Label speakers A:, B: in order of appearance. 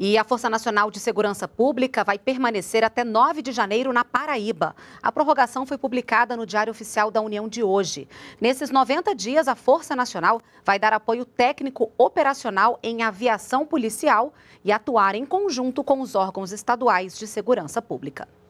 A: E a Força Nacional de Segurança Pública vai permanecer até 9 de janeiro na Paraíba. A prorrogação foi publicada no Diário Oficial da União de hoje. Nesses 90 dias, a Força Nacional vai dar apoio técnico operacional em aviação policial e atuar em conjunto com os órgãos estaduais de segurança pública.